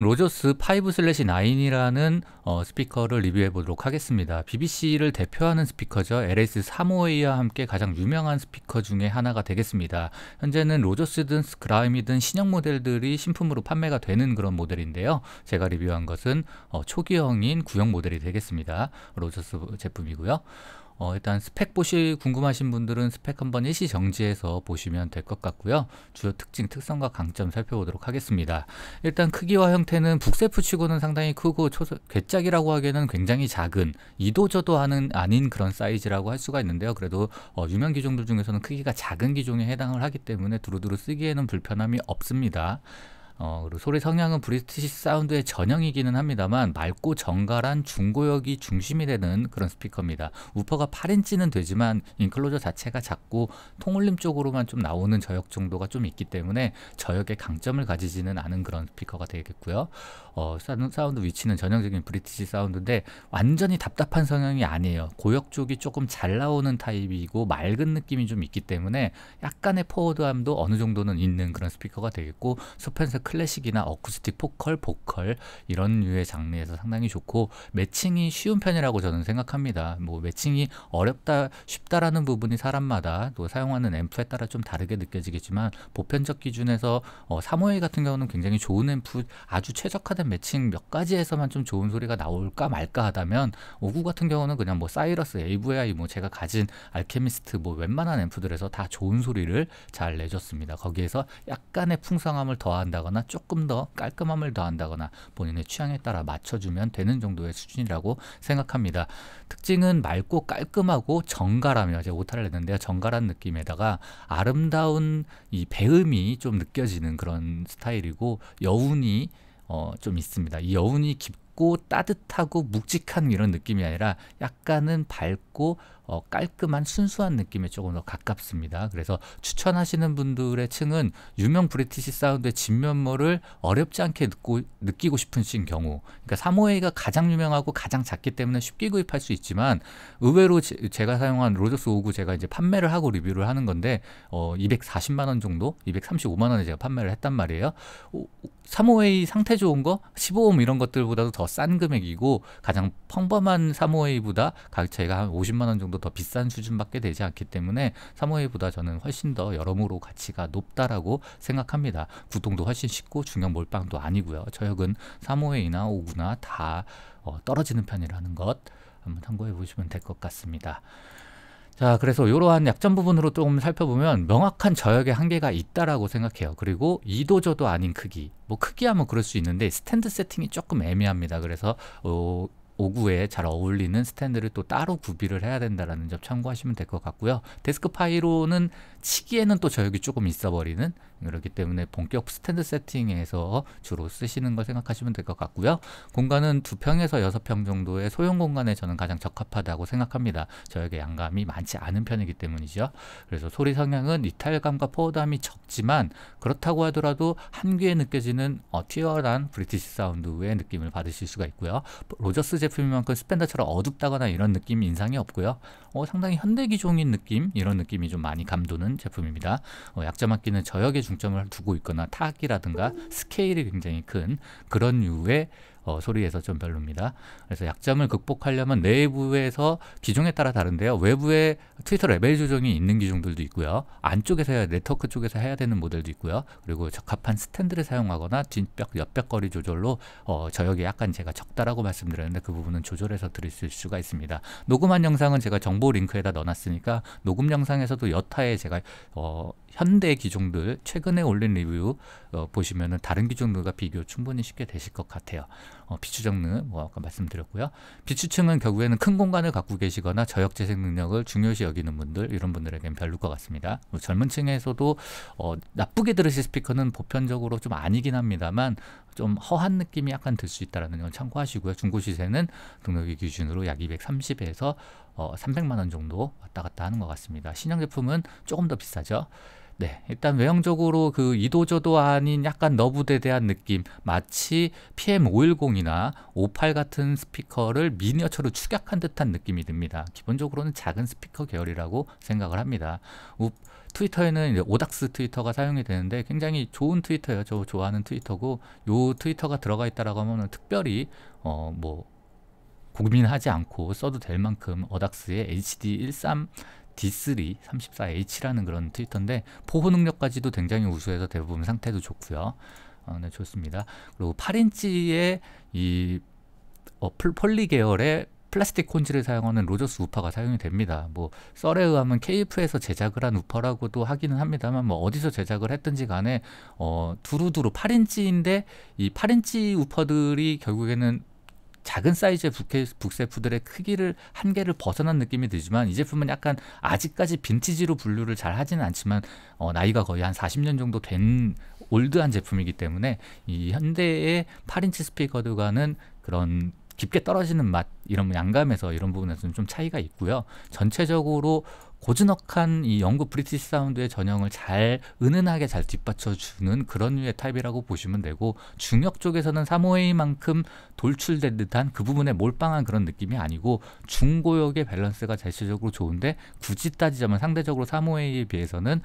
로저스 5-9이라는 슬래시 어, 스피커를 리뷰해 보도록 하겠습니다. BBC를 대표하는 스피커죠. LS35A와 함께 가장 유명한 스피커 중에 하나가 되겠습니다. 현재는 로저스든 스크라임이든 신형 모델들이 신품으로 판매가 되는 그런 모델인데요. 제가 리뷰한 것은 어, 초기형인 구형 모델이 되겠습니다. 로저스 제품이고요. 어, 일단 스펙 보실 궁금하신 분들은 스펙 한번 일시 정지해서 보시면 될 것 같고요. 주요 특징, 특성과 강점 살펴보도록 하겠습니다. 일단 크기와 형태는 북세프치고는 상당히 크고 초, 괴짝이라고 하기에는 굉장히 작은 이도저도 하는 아닌 그런 사이즈라고 할 수가 있는데요. 그래도 어, 유명 기종들 중에서는 크기가 작은 기종에 해당을 하기 때문에 두루두루 쓰기에는 불편함이 없습니다. 어, 그리고 소리 성향은 브리티시 사운드의 전형이기는 합니다만 맑고 정갈한 중고역이 중심이 되는 그런 스피커입니다. 우퍼가 8인치는 되지만 인클로저 자체가 작고 통울림 쪽으로만 좀 나오는 저역 정도가 좀 있기 때문에 저역의 강점을 가지지는 않은 그런 스피커가 되겠고요. 어, 사운드 위치는 전형적인 브리티시 사운드인데 완전히 답답한 성향이 아니에요. 고역 쪽이 조금 잘 나오는 타입이고 맑은 느낌이 좀 있기 때문에 약간의 포워드함도 어느 정도는 있는 그런 스피커가 되겠고 스펜서 클래식이나 어쿠스틱 포컬, 보컬 이런 류의 장르에서 상당히 좋고 매칭이 쉬운 편이라고 저는 생각합니다. 뭐 매칭이 어렵다, 쉽다라는 부분이 사람마다 또 사용하는 앰프에 따라 좀 다르게 느껴지겠지만 보편적 기준에서 어, 352 같은 경우는 굉장히 좋은 앰프, 아주 최적화된 매칭 몇 가지에서만 좀 좋은 소리가 나올까 말까 하다면 59 같은 경우는 그냥 뭐 사이러스, AVI 뭐 제가 가진 알케미스트 뭐 웬만한 앰프들에서 다 좋은 소리를 잘 내줬습니다. 거기에서 약간의 풍성함을 더한다거나 한다거나 조금 더 깔끔함을 더한다거나 본인의 취향에 따라 맞춰주면 되는 정도의 수준이라고 생각합니다. 특징은 맑고 깔끔하고 정갈하며 제가 오타를 냈는데요. 정갈한 느낌에다가 아름다운 이 배음이 좀 느껴지는 그런 스타일이고 여운이 어, 좀 있습니다. 이 여운이 깊고 따뜻하고 묵직한 이런 느낌이 아니라 약간은 밝고 어, 깔끔한 순수한 느낌에 조금 더 가깝습니다. 그래서 추천하시는 분들의 층은 유명 브리티시 사운드의 진면모를 어렵지 않게 듣고, 느끼고 싶으신 경우 그러니까 3호A가 가장 유명하고 가장 작기 때문에 쉽게 구입할 수 있지만 의외로 제, 가 사용한 로저스 5구 제가 이제 판매를 하고 리뷰를 하는 건데 어, 240만원 정도 235만원에 제가 판매를 했단 말이에요. 3호A 상태 좋은 거 15옴 뭐 이런 것들보다도 더 싼 금액이고 가장 평범한 3호A보다 가격 차이가 한 50만원 정도 상대더 비싼 수준밖에 되지 않기 때문에 3호에보다 저는 훨씬 더 여러모로 가치가 높다라고 생각합니다. 구동도 훨씬 쉽고 중형 몰빵도 아니고요. 저역은 3호에이나 5구나 다 어, 떨어지는 편이라는 것 한번 참고해 보시면 될 것 같습니다. 자, 그래서 이러한 약점 부분으로 조금 살펴보면 명확한 저역의 한계가 있다라고 생각해요. 그리고 이도저도 아닌 크기. 뭐 크기 하면 뭐 그럴 수 있는데 스탠드 세팅이 조금 애매합니다. 그래서 어, 오구에잘 어울리는 스탠드를 또 따로 구비를 해야 된다는점 참고하시면 될 것 같고요. 데스크 파이로는 치기에는 또 저역이 조금 있어 버리는 그렇기 때문에 본격 스탠드 세팅에서 주로 쓰시는 걸 생각하시면 될 것 같고요. 공간은 2평에서 6평 정도의 소형 공간에 저는 가장 적합하다고 생각합니다. 저역의 양감이 많지 않은 편이기 때문이죠. 그래서 소리 성향은 이탈감과 포워드함이 적지만 그렇다고 하더라도 한귀에 느껴지는 어, 튀어난 브리티시 사운드의 느낌을 받으실 수가 있고요. 로저스 제 제품인 만큼 그 스펜더처럼 어둡다거나 이런 느낌 인상이 없고요. 어, 상당히 현대 기종인 느낌 이런 느낌이 좀 많이 감도는 제품입니다. 어, 약자막기는 저역에 중점을 두고 있거나 타악기라든가 스케일이 굉장히 큰 그런 유의 어, 소리에서 좀 별로입니다. 그래서 약점을 극복하려면 내부에서 기종에 따라 다른데요. 외부에 트위터 레벨 조정이 있는 기종들도 있고요. 안쪽에서 해야 네트워크 쪽에서 해야 되는 모델도 있고요. 그리고 적합한 스탠드를 사용하거나 뒷벽, 옆벽 거리 조절로 어, 저역이 약간 제가 적다라고 말씀드렸는데 그 부분은 조절해서 드릴 수가 있습니다. 녹음한 영상은 제가 정보 링크에다 넣어놨으니까 녹음 영상에서도 여타에 제가 어, 현대 기종들 최근에 올린 리뷰 어, 보시면 다른 기종들과 비교 충분히 쉽게 되실 것 같아요. 어, 비추정는뭐 아까 말씀드렸고요. 비추층은 결국에는 큰 공간을 갖고 계시거나 저역 재생 능력을 중요시 여기는 분들 이런 분들에게는 별로일 것 같습니다. 뭐 젊은 층에서도 어, 나쁘게 들으실 스피커는 보편적으로 좀 아니긴 합니다만 좀 허한 느낌이 약간 들 수 있다는 건 참고하시고요. 중고 시세는 등록일 기준으로 약 230에서 어, 300만 원 정도 왔다 갔다 하는 것 같습니다. 신형 제품은 조금 더 비싸죠. 네, 일단 외형적으로 그 이도저도 아닌 약간 너부대 대한 느낌 마치 PM510이나 58 같은 스피커를 미니어처로 축약한 듯한 느낌이 듭니다. 기본적으로는 작은 스피커 계열이라고 생각을 합니다. 우, 트위터에는 오닥스 트위터가 사용이 되는데 굉장히 좋은 트위터예요. 저 좋아하는 트위터고 요 트위터가 들어가 있다라고 하면 특별히 어 뭐 고민하지 않고 써도 될 만큼 오닥스의 HD 13 D3 34H라는 그런 트위터인데 보호 능력까지도 굉장히 우수해서 대부분 상태도 좋고요. 어, 네, 좋습니다. 그리고 8인치의 이 어, 폴리 계열의 플라스틱 콘지를 사용하는 로저스 우파가 사용이 됩니다. 뭐 썰에 의하면 KF에서 제작을 한 우파라고도 하기는 합니다만 뭐 어디서 제작을 했든지 간에 어 두루두루 8인치인데 이 8인치 우퍼들이 결국에는 작은 사이즈의 부케, 북세프들의 크기를 한계를 벗어난 느낌이 들지만 이 제품은 약간 아직까지 빈티지로 분류를 잘 하지는 않지만 어, 나이가 거의 한 40년 정도 된 올드한 제품이기 때문에 이 현대의 8인치 스피커들과는 그런 깊게 떨어지는 맛 이런 양감에서 이런 부분에서는 좀 차이가 있고요. 전체적으로 고즈넉한 이 영국 브리티시 사운드의 전형을 잘 은은하게 잘 뒷받쳐주는 그런 류의 타입이라고 보시면 되고 중역 쪽에서는 사모에이만큼 돌출된 듯한 그 부분에 몰빵한 그런 느낌이 아니고 중고역의 밸런스가 자체적으로 좋은데 굳이 따지자면 상대적으로 사모에이에 비해서는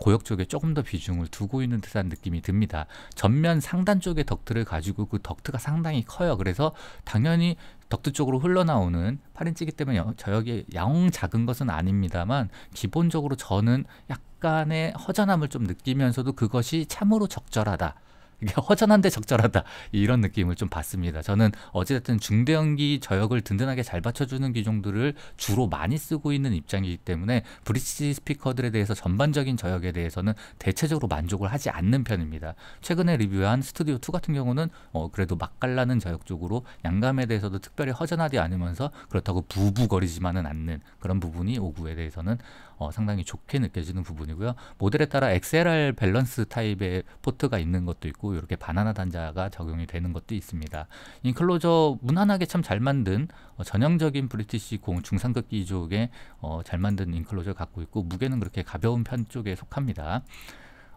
고역 쪽에 조금 더 비중을 두고 있는 듯한 느낌이 듭니다. 전면 상단 쪽에 덕트를 가지고 그 덕트가 상당히 커요. 그래서 당연히 덕트 쪽으로 흘러나오는 파인찌기 때문에 저역이 양 작은 것은 아닙니다만 기본적으로 저는 약간의 허전함을 좀 느끼면서도 그것이 참으로 적절하다. 이게 허전한데 적절하다 이런 느낌을 좀 받습니다. 저는 어찌됐든 중대형기 저역을 든든하게 잘 받쳐주는 기종들을 주로 많이 쓰고 있는 입장이기 때문에 브릿지 스피커들에 대해서 전반적인 저역에 대해서는 대체적으로 만족을 하지 않는 편입니다. 최근에 리뷰한 스튜디오 2 같은 경우는 어, 그래도 맛깔나는 저역 쪽으로 양감에 대해서도 특별히 허전하지 않으면서 그렇다고 부부거리지만은 않는 그런 부분이 오구에 대해서는 어, 상당히 좋게 느껴지는 부분이고요. 모델에 따라 XLR 밸런스 타입의 포트가 있는 것도 있고 있고 이렇게 바나나 단자가 적용이 되는 것도 있습니다. 인클로저 무난하게 참 잘 만든 어, 전형적인 브리티시 공 중상급 기종의 어, 잘 만든 인클로저 갖고 있고 무게는 그렇게 가벼운 편 쪽에 속합니다.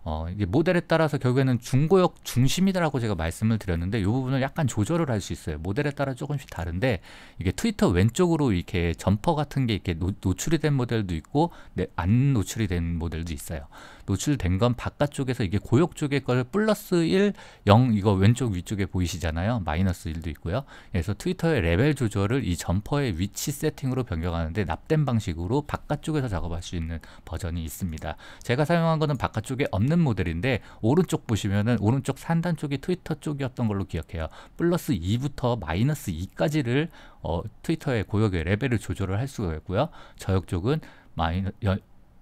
어, 이게 모델에 따라서 결국에는 중고역 중심이라고 제가 말씀을 드렸는데 이 부분을 약간 조절을 할 수 있어요. 모델에 따라 조금씩 다른데 이게 트위터 왼쪽으로 이렇게 점퍼 같은 게 이렇게 노, 출이된 모델도 있고 네, 안 노출이 된 모델도 있어요. 노출된 건 바깥쪽에서 이게 고역 쪽에걸 플러스 1, 0 이거 왼쪽 위쪽에 보이시잖아요. 마이너스 1도 있고요. 그래서 트위터의 레벨 조절을 이 점퍼의 위치 세팅으로 변경하는데 납땜 방식으로 바깥쪽에서 작업할 수 있는 버전이 있습니다. 제가 사용한 거는 바깥쪽에 없는 모델인데 오른쪽 보시면은 오른쪽 상단 쪽이 트위터 쪽이었던 걸로 기억해요. 플러스 2부터 마이너스 2까지를 어, 트위터의 고역의 레벨을 조절을 할 수가 있고요. 저역 쪽은 마이너,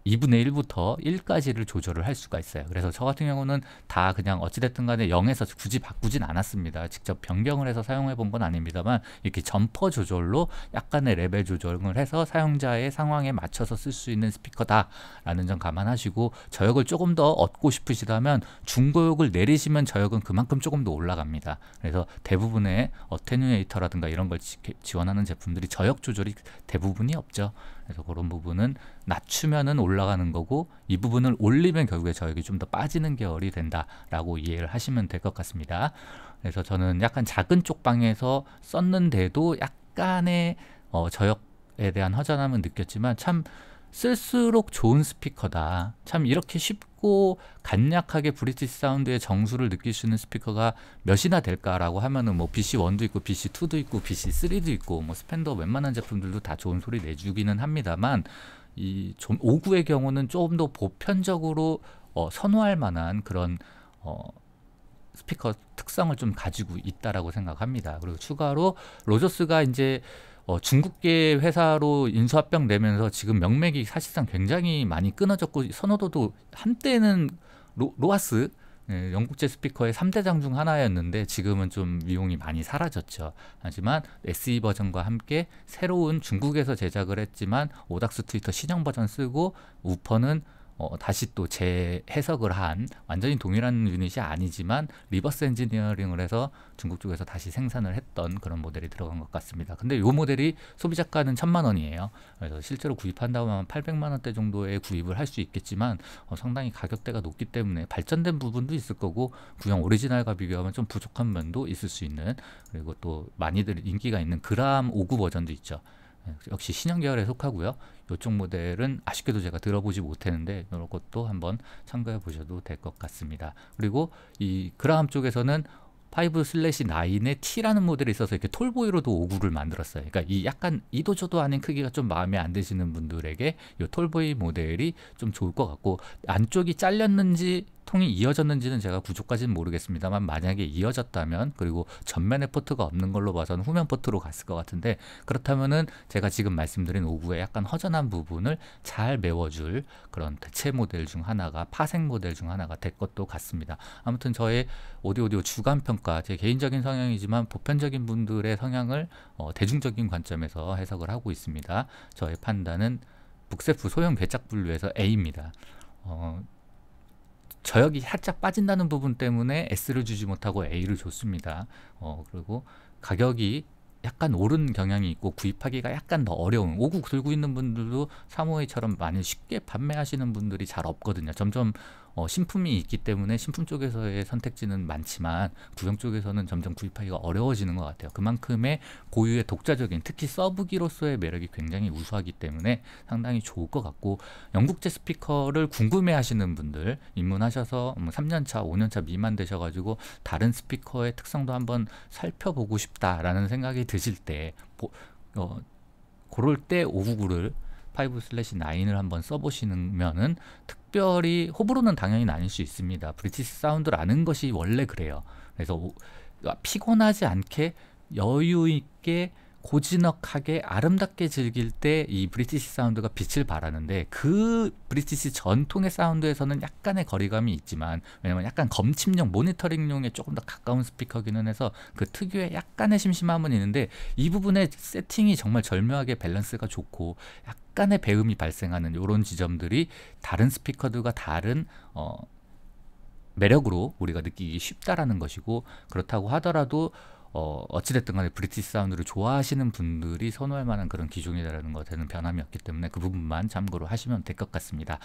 2분의 1부터 1까지를 조절을 할 수가 있어요. 그래서 저 같은 경우는 다 그냥 어찌됐든 간에 0에서 굳이 바꾸진 않았습니다. 직접 변경을 해서 사용해 본 건 아닙니다만 이렇게 점퍼 조절로 약간의 레벨 조절을 해서 사용자의 상황에 맞춰서 쓸 수 있는 스피커다라는 점 감안하시고 저역을 조금 더 얻고 싶으시다면 중고역을 내리시면 저역은 그만큼 조금 더 올라갑니다. 그래서 대부분의 어테뉴에이터라든가 이런 걸 지원하는 제품들이 저역 조절이 대부분이 없죠. 그래서 그런 부분은 낮추면은 올라가는 거고 이 부분을 올리면 결국에 저에게 좀더 빠지는 계열이 된다라고 이해를 하시면 될 것 같습니다. 그래서 저는 약간 작은 쪽방에서 썼는데도 약간의 어, 저역에 대한 허전함은 느꼈지만 참 쓸수록 좋은 스피커다. 참 이렇게 쉽게 작고 간략하게 브리티시 사운드의 정수를 느낄 수 있는 스피커가 몇이나 될까라고 하면은 뭐 BC1도 있고 BC2도 있고 BC3도 있고 뭐 스펜더 웬만한 제품들도 다 좋은 소리 내주기는 합니다만 이 좀 5구의 경우는 조금 더 보편적으로 어, 선호할 만한 그런 어, 스피커 특성을 좀 가지고 있다라고 생각합니다. 그리고 추가로 로저스가 이제 어, 중국계 회사로 인수합병 되면서 지금 명맥이 사실상 굉장히 많이 끊어졌고 선호도도 한때는 로, 로아스 예, 영국제 스피커의 3대장중 하나였는데 지금은 좀 미용이 많이 사라졌죠. 하지만 SE 버전과 함께 새로운 중국에서 제작을 했지만 오닥스 트위터 신형 버전 쓰고 우퍼는 어, 다시 또 재해석을 한 완전히 동일한 유닛이 아니지만 리버스 엔지니어링을 해서 중국 쪽에서 다시 생산을 했던 그런 모델이 들어간 것 같습니다. 근데 이 모델이 소비자가는 천만 원이에요. 그래서 실제로 구입한다면 800만 원대 정도에 구입을 할 수 있겠지만 어, 상당히 가격대가 높기 때문에 발전된 부분도 있을 거고 구형 오리지널과 비교하면 좀 부족한 면도 있을 수 있는 그리고 또 많이들 인기가 있는 그람 59 버전도 있죠. 네, 역시 신형계열에 속하고요. 이쪽 모델은 아쉽게도 제가 들어보지 못했는데 이런 것도 한번 참고해 보셔도 될 것 같습니다. 그리고 이 그라함 쪽에서는 5-9의 슬래시 T라는 모델이 있어서 이렇게 톨보이로도 오구를 만들었어요. 그러니까 이 약간 이도저도 아닌 크기가 좀 마음에 안 드시는 분들에게 이 톨보이 모델이 좀 좋을 것 같고 안쪽이 잘렸는지 소통이 이어졌는지는 제가 구조까지는 모르겠습니다만 만약에 이어졌다면 그리고 전면에 포트가 없는 걸로 봐서는 후면 포트로 갔을 것 같은데 그렇다면은 제가 지금 말씀드린 오구의 약간 허전한 부분을 잘 메워줄 그런 대체 모델 중 하나가 파생 모델 중 하나가 될 것도 같습니다. 아무튼 저의 오디오디오 주간 평가 제 개인적인 성향이지만 보편적인 분들의 성향을 어, 대중적인 관점에서 해석을 하고 있습니다. 저의 판단은 북세프 소형 괴짝 분류에서 A입니다. 어, 저역이 살짝 빠진다는 부분 때문에 S를 주지 못하고 A를 줬습니다. 어, 그리고 가격이 약간 오른 경향이 있고 구입하기가 약간 더 어려운 오구 들고 있는 분들도 사모예처럼 많이 쉽게 판매하시는 분들이 잘 없거든요. 점점 어, 신품이 있기 때문에 신품 쪽에서의 선택지는 많지만 구형 쪽에서는 점점 구입하기가 어려워지는 것 같아요. 그만큼의 고유의 독자적인 특히 서브기로서의 매력이 굉장히 우수하기 때문에 상당히 좋을 것 같고 영국제 스피커를 궁금해 하시는 분들 입문하셔서 3년차, 뭐 5년차 미만 되셔가지고 다른 스피커의 특성도 한번 살펴보고 싶다라는 생각이 드실 때 보, 어, 그럴 때599를 5 슬래시 9을 한번 써보시면은 특별히 호불호는 당연히 나뉠 수 있습니다. 브리티시 사운드라는 것이 원래 그래요. 그래서 피곤하지 않게 여유 있게 고즈넉하게 아름답게 즐길 때 이 브리티시 사운드가 빛을 발하는데 그 브리티시 전통의 사운드에서는 약간의 거리감이 있지만 왜냐면 약간 검침용 모니터링용에 조금 더 가까운 스피커기는 해서 그 특유의 약간의 심심함은 있는데 이 부분의 세팅이 정말 절묘하게 밸런스가 좋고 약간의 배음이 발생하는 이런 지점들이 다른 스피커들과 다른 어 매력으로 우리가 느끼기 쉽다라는 것이고 그렇다고 하더라도 어, 어찌됐든 간에 브리티스 사운드를 좋아하시는 분들이 선호할 만한 그런 기종이라는 것에는 변함이 없기 때문에 그 부분만 참고로 하시면 될 것 같습니다.